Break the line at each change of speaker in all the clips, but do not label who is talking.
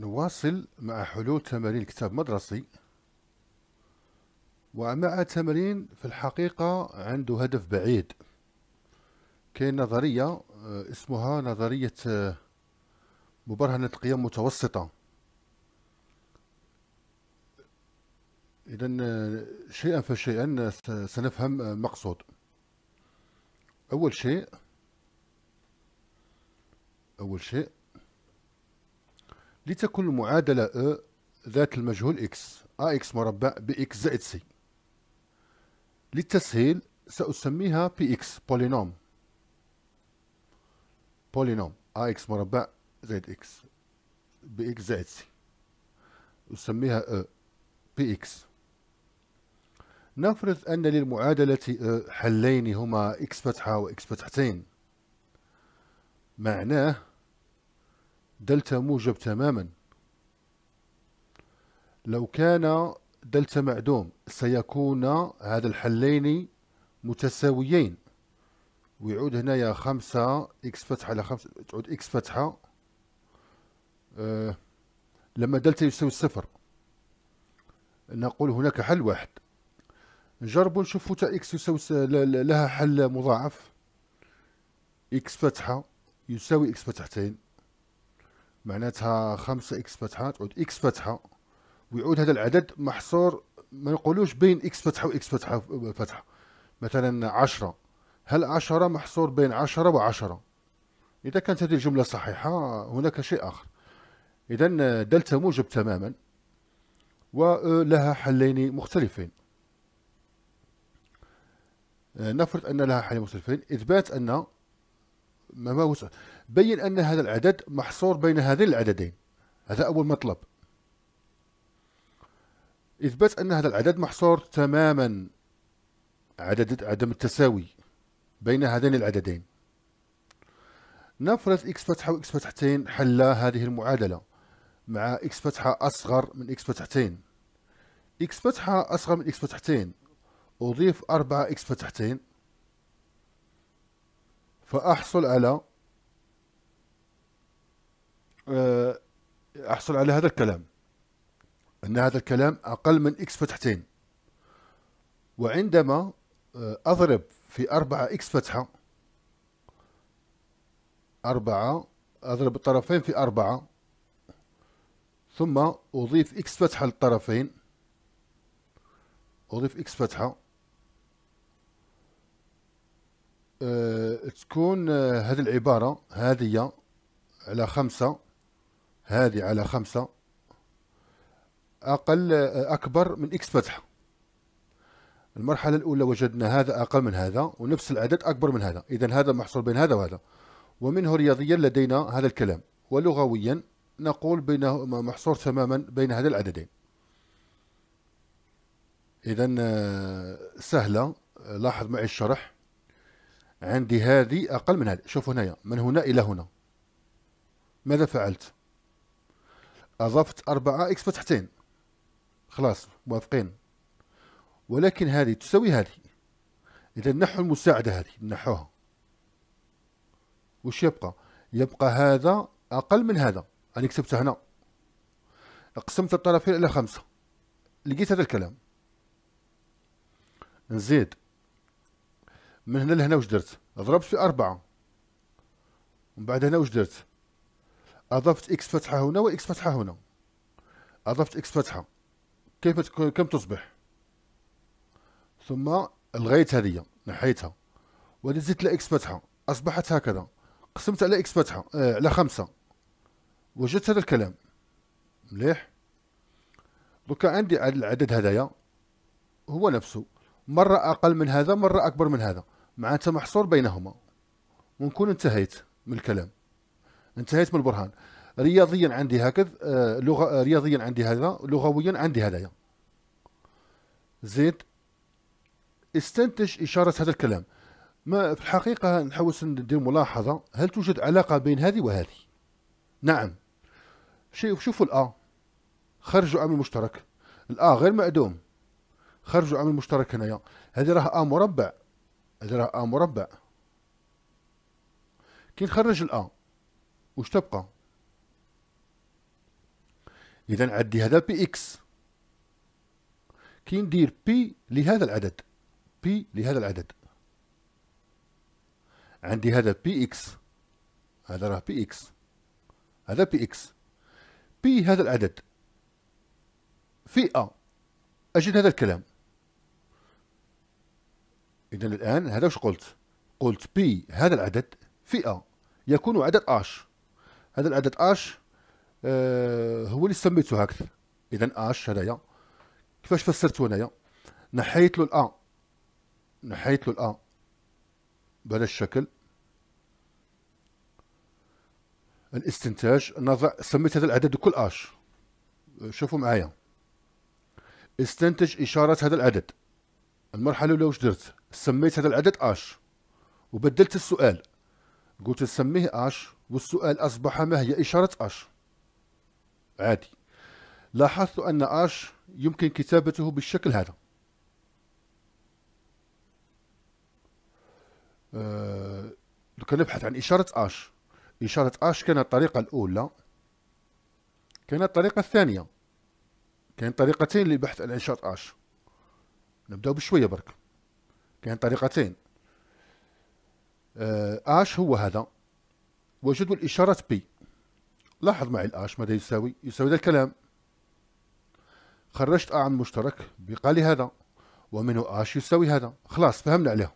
نواصل مع حلول تمارين كتاب مدرسي ومع تمارين في الحقيقة عنده هدف بعيد كاين نظرية آه، اسمها نظرية آه، مبرهنة القيم المتوسطة إذا آه، شيئا فشيئا سنفهم المقصود أول شيء أول شيء لتكن المعادلة أ ذات المجهول إكس AX مربع بإكس زائد سي للتسهيل سأسميها PX بولينوم بولينوم AX مربع زائد X بإكس زائد سي أسميها أ PX نفرض أن للمعادلة أ حلين هما X فتحة و X فتحتين معناه دلتا موجب تماما لو كان دلتا معدوم سيكون هذا الحلين متساويين ويعود هنايا خمسة إكس فتحة على خمسة تعود إكس فتحة أه لما دلتا يساوي صفر نقول هناك حل واحد نجرب نشوف تا إكس يساوي لها حل مضاعف إكس فتحة يساوي إكس فتحتين معناتها خمسة اكس فتحة تعود اكس فتحة ويعود هذا العدد محصور ما نقولوش بين اكس فتحة واكس فتحة فتحة مثلا عشرة هل عشرة محصور بين عشرة وعشرة إذا كانت هذه الجملة صحيحة هناك شيء آخر إذا دلتا موجب تماما ولها حلين مختلفين نفرض أن لها حلين مختلفين إثبات أن ما بين أن هذا العدد محصور بين هذين العددين هذا أول مطلب إثبات أن هذا العدد محصور تماما عدد عدم التساوي بين هذين العددين نفرض إكس فتحة وإكس فتحتين حلا هذه المعادلة مع إكس فتحة أصغر من إكس فتحتين إكس فتحة أصغر من إكس فتحتين أضيف أربعة إكس فتحتين فأحصل على آه، احصل على هذا الكلام ان هذا الكلام اقل من اكس فتحتين وعندما آه، اضرب في أربعة اكس فتحة أربعة اضرب الطرفين في أربعة ثم اضيف اكس فتحة للطرفين اضيف اكس فتحة أه تكون آه، هذه العبارة هذه على خمسة هذه على خمسة أقل أكبر من إكس فتحة المرحلة الأولى وجدنا هذا أقل من هذا ونفس العدد أكبر من هذا إذا هذا محصور بين هذا وهذا ومنه رياضيا لدينا هذا الكلام ولغويا نقول بينه محصور تماما بين هذا العددين إذا آه، سهلة لاحظ معي الشرح عندي هذه أقل من هذه شوف هنايا من هنا إلى هنا ماذا فعلت؟ أضفت أربعة إكس فتحتين خلاص موافقين ولكن هذه تساوي هذه إذا نحو المساعدة هذه نحوها وش يبقى يبقى هذا أقل من هذا أنا كتبته هنا قسمت الطرفين إلى خمسة لقيت هذا الكلام نزيد من هنا لهنا واش درت ضربت في أربعة ومن بعد هنا واش درت أضفت إكس فتحة هنا وإكس فتحة هنا أضفت إكس فتحة كيف كم تصبح ثم الغيت هذه نحيتها ونزلت لإكس فتحة أصبحت هكذا قسمت على إكس فتحة آه على خمسة وجدت هذا الكلام مليح دوكا عندي العدد هذايا هو نفسه مرة أقل من هذا مرة أكبر من هذا معناتها محصور بينهما ونكون انتهيت من الكلام انتهيت من البرهان رياضيا عندي هكذا آه، لغه آه، رياضيا عندي هذا لغويا عندي هذايا زيد استنتج اشاره هذا الكلام ما في الحقيقه نحوس ندير ملاحظه هل توجد علاقه بين هذه وهذه نعم شوفوا الآ خرجوا عمل مشترك الآ غير معدوم خرجوا عمل مشترك هنايا هذه راه آ مربع هذه راه آ مربع كي نخرج الآ واش تبقى اذا عندي هذا بي اكس كي ندير بي لهذا العدد بي لهذا العدد عندي هذا بي اكس هذا راه بي اكس هذا بي اكس بي هذا العدد في ا اجد هذا الكلام اذا الان هذا وش قلت قلت بي هذا العدد في ا يكون عدد اش هذا العدد اش آه هو اللي سميته هكذا اذا اش هذايا كيفاش فسرته هنايا نحيت له الأ نحيت له الأ بهذا الشكل الاستنتاج نضع سميت هذا العدد كل اش شوفوا معايا استنتج إشارة هذا العدد المرحلة الأولى واش درت سميت هذا العدد اش وبدلت السؤال قلت سميه اش والسؤال أصبح ما هي إشارة أش عادي لاحظت أن أش يمكن كتابته بالشكل هذا أه نبحث عن إشارة أش إشارة أش كانت الطريقة الأولى كانت الطريقة الثانية كان طريقتين للبحث عن إشارة أش نبدأ بشوية برك كان طريقتين آه، اش هو هذا وجدوا الإشارة بي لاحظ معي الآش ماذا يساوي يساوي ذا الكلام خرجت ا آه عن مشترك بقال هذا ومنه آش يساوي هذا خلاص فهمنا عليها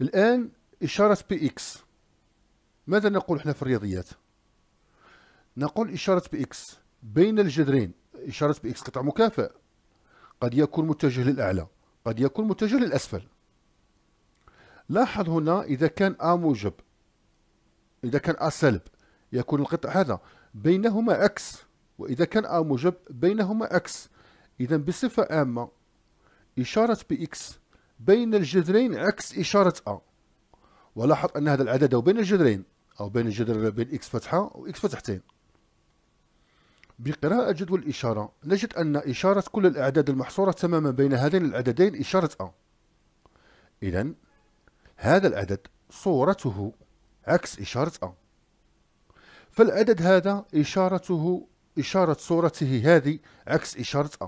الآن إشارة بي إكس ماذا نقول احنا في الرياضيات نقول إشارة بي إكس بين الجذرين إشارة بي إكس قطع مكافئ قد يكون متجه للأعلى قد يكون متجه للأسفل لاحظ هنا إذا كان آ موجب إذا كان أ سالب يكون القطع هذا بينهما أكس وإذا كان أ موجب بينهما أكس إذا بصفة عامة إشارة بإكس بين الجذرين عكس إشارة أ ولاحظ أن هذا العدد هو بين الجذرين أو بين الجذر بين إكس فتحة وإكس فتحتين بقراءة جدول الإشارة نجد أن إشارة كل الأعداد المحصورة تماما بين هذين العددين إشارة أ إذا هذا العدد صورته عكس إشارة أ فالعدد هذا إشارته إشارة صورته هذه عكس إشارة أ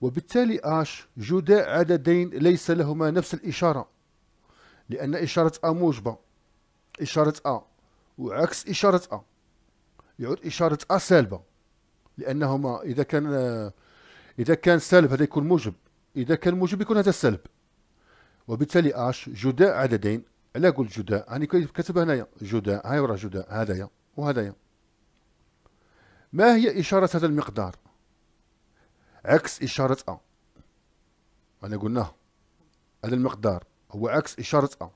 وبالتالي آش جداء عددين ليس لهما نفس الإشارة لأن إشارة أ موجبة إشارة أ وعكس إشارة أ يعود إشارة أ سالبة لأنهما إذا كان إذا كان سالب هذا يكون موجب إذا كان موجب يكون هذا سلب وبالتالي آش جداء عددين على قلت جداء هاني يعني كتب هنايا جداء هاي ورا جداء هذايا وهذايا ما هي إشارة هذا المقدار عكس إشارة أ أنا قلنا هذا المقدار هو عكس إشارة أ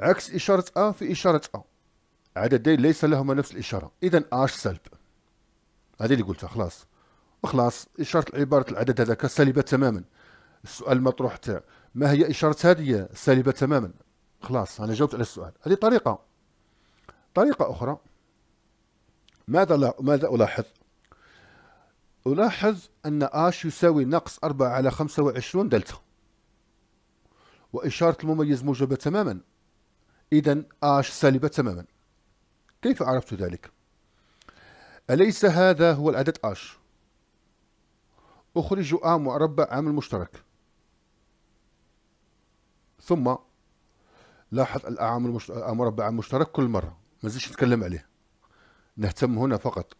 عكس إشارة أ في إشارة أ عددين ليس لهما نفس الإشارة إذا أش سلب هذه اللي قلتها خلاص وخلاص إشارة عبارة العدد هذاك سالبة تماما السؤال المطروح تاع ما هي إشارة هذه سالبة تماما خلاص أنا جاوبت على السؤال هذه طريقة طريقة أخرى ماذا لا ماذا ألاحظ ألاحظ أن آش يساوي ناقص 4 على 25 دلتا وإشارة المميز موجبة تماما إذا آش سالبة تماما كيف عرفت ذلك؟ أليس هذا هو العدد آش؟ أخرج آ مربع عامل مشترك ثم لاحظ الأعام المربع المشترك كل مرة ما نزيدش نتكلم عليه نهتم هنا فقط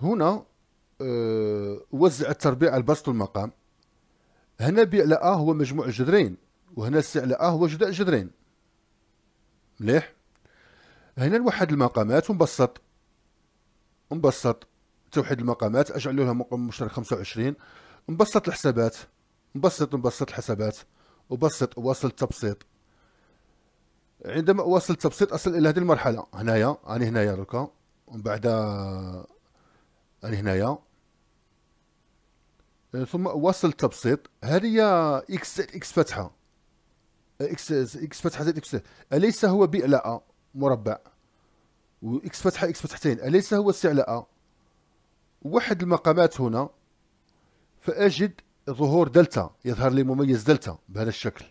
هنا أه وزع التربيع البسط المقام هنا بيع لأ آه هو مجموع جذرين وهنا على لأ آه هو جداء جذرين مليح هنا نوحد المقامات ونبسط نبسط توحيد المقامات اجعل لها مقام مشترك 25 نبسط الحسابات نبسط نبسط الحسابات وبسط أواصل تبسيط عندما أواصل تبسيط أصل إلى هذه المرحلة هنايا أنا هنايا دركا ومن بعد أنا هنايا آه، ثم أواصل تبسيط هذه هي إكس زائد إكس فتحة إكس إكس فتحة زائد إكس أليس هو لا مربع وإكس فتحة إكس فتحتين أليس هو لا وحد المقامات هنا فأجد ظهور دلتا يظهر لي مميز دلتا بهذا الشكل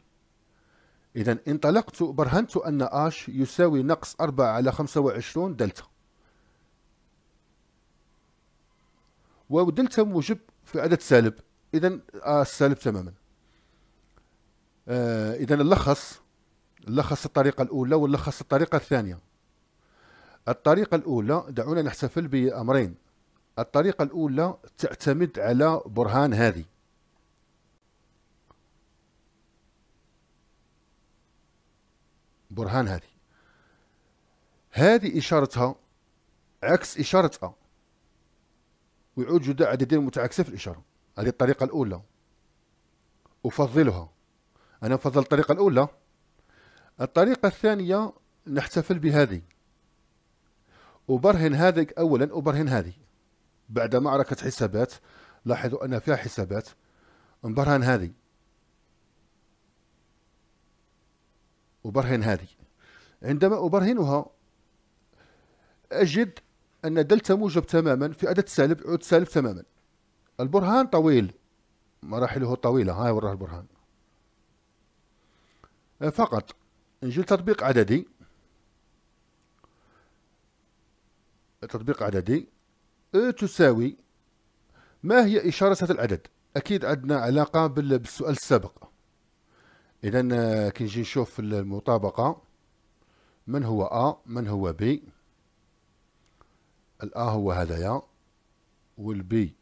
إذا انطلقت برهنت أن اش يساوي نقص 4 على 25 دلتا ودلتا موجب في عدد سالب إذا السالب تماما آه إذا نلخص نلخص الطريقة الأولى ونلخص الطريقة الثانية الطريقة الأولى دعونا نحتفل بأمرين الطريقة الأولى تعتمد على برهان هذه برهان هذه هذه إشارتها عكس إشارتها ويعود جدا عددين متعاكسة في الإشارة هذه الطريقة الأولى أفضلها أنا أفضل الطريقة الأولى الطريقة الثانية نحتفل بهذه أبرهن هذه أولا أبرهن هذه بعد معركة حسابات لاحظوا أن فيها حسابات نبرهن هذه أبرهن هذه عندما أبرهنها أجد أن دلتا موجب تماما في عدد سالب عود سالب تماما البرهان طويل مراحله طويلة هاي وراه البرهان فقط نجي لتطبيق عددي تطبيق عددي آه، تساوي ما هي إشارة هذا العدد أكيد عندنا علاقة بالسؤال السابق اذا آه، كي نجي نشوف المطابقه من هو ا من هو بي الا هو هذايا والبي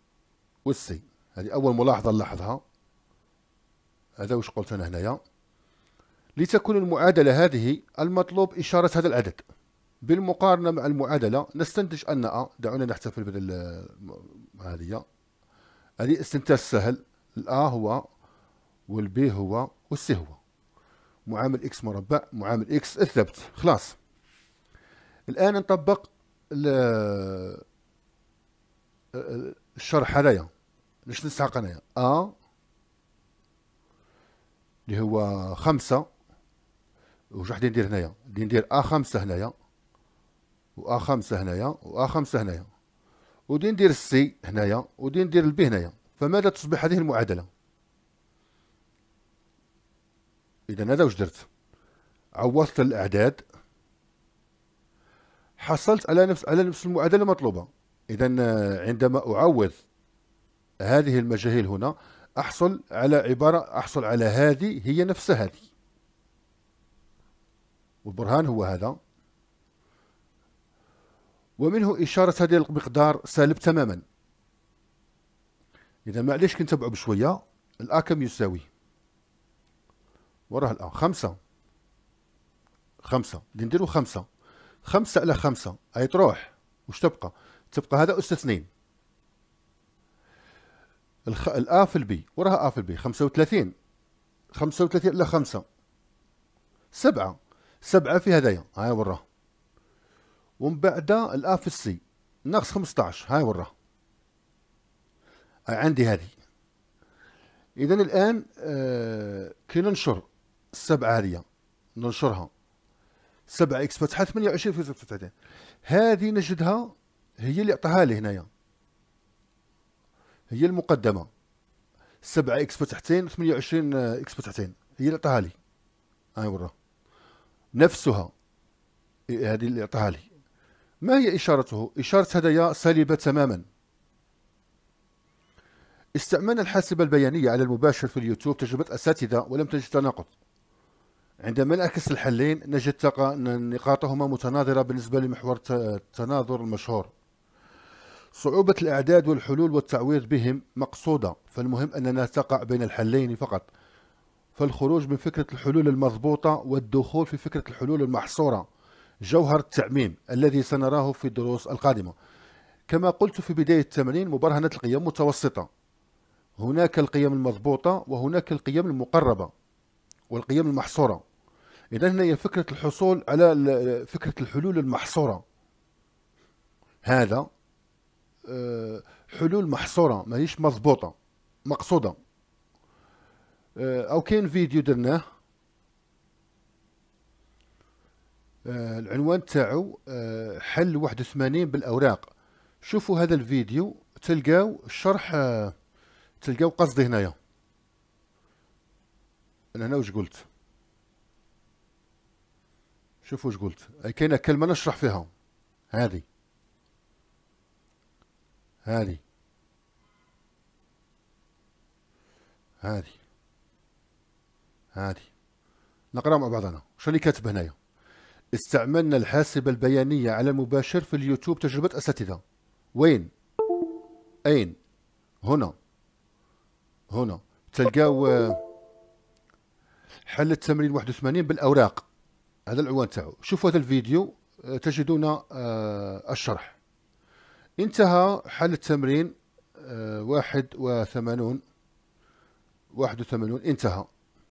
والسي هذه اول ملاحظه نلاحظها هذا واش قلت انا هنايا لتكون المعادله هذه المطلوب اشاره هذا العدد بالمقارنه مع المعادله نستنتج ان ا دعونا نحتفل بال هذه هذه استنتاج سهل الا هو والبي هو والسهوة معامل إكس مربع معامل إكس الثبت خلاص الآن نطبق الشرح هذايا باش نسحق أنايا أ اللي هو خمسة وش راح ندير هنايا ندير أ خمسة هنايا وأ خمسة هنايا وأ خمسة هنايا ودي ندير السي هنايا ودي ندير البي هنايا فماذا تصبح هذه المعادلة اذا هذا واش درت عوضت الاعداد حصلت على نفس على نفس المعادله المطلوبه اذا عندما اعوض هذه المجاهيل هنا احصل على عباره احصل على هذه هي نفس هذه والبرهان هو هذا ومنه إشارة هذه المقدار سالب تماما إذا معليش كنتبعوا بشوية الأ كم يساوي وراها الأ خمسة خمسة دي نديرو خمسة خمسة إلى خمسة أي تروح وش تبقى؟ تبقى هذا أس اثنين الخ... الأ في البي وراها أ في البي خمسة وثلاثين خمسة وثلاثين إلى خمسة سبعة سبعة في هذايا هاي وراها ومن بعد الأ في السي ناقص خمسطاش هاي وراها عندي هذه اذا الان آه كي ننشر السبعه عالية ننشرها سبعة اكس فتحة 28 في زوج فتحتين هذه نجدها هي اللي عطاها لي هنايا هي المقدمة سبعة اكس فتحتين 28 اكس فتحتين هي اللي عطاها لي هاي ورا نفسها هذه اللي عطاها لي ما هي إشارته؟ إشارة هدايا سالبة تماما استعملنا الحاسبة البيانية على المباشر في اليوتيوب تجربة أساتذة ولم تجد تناقض عندما نعكس الحلين نجد تقى أن نقاطهما متناظرة بالنسبة لمحور التناظر المشهور صعوبة الأعداد والحلول والتعويض بهم مقصودة فالمهم أننا تقع بين الحلين فقط فالخروج من فكرة الحلول المضبوطة والدخول في فكرة الحلول المحصورة جوهر التعميم الذي سنراه في الدروس القادمة كما قلت في بداية التمرين مبرهنة القيم متوسطة هناك القيم المضبوطة وهناك القيم المقربة والقيم المحصورة اذا هنا هي فكره الحصول على فكره الحلول المحصوره هذا آه، حلول محصوره ماهيش مضبوطه مقصوده آه، او كاين فيديو درناه آه، العنوان تاعو حل 81 بالاوراق شوفوا هذا الفيديو تلقاو الشرح تلقاو قصدي هنايا انا هنا واش قلت شوفوا ايش قلت كاينه كلمه نشرح فيها هذه هذه هذه هذه نقرا مع بعضنا شنو اللي كاتب هنايا استعملنا الحاسبة البيانية على المباشر في اليوتيوب تجربة أساتذة وين أين هنا هنا تلقاو آه، حل التمرين 81 بالأوراق هذا العنوان تاعو شوفوا هذا الفيديو آه، تجدون آه، الشرح انتهى حل التمرين آه، واحد وثمانون واحد وثمانون انتهى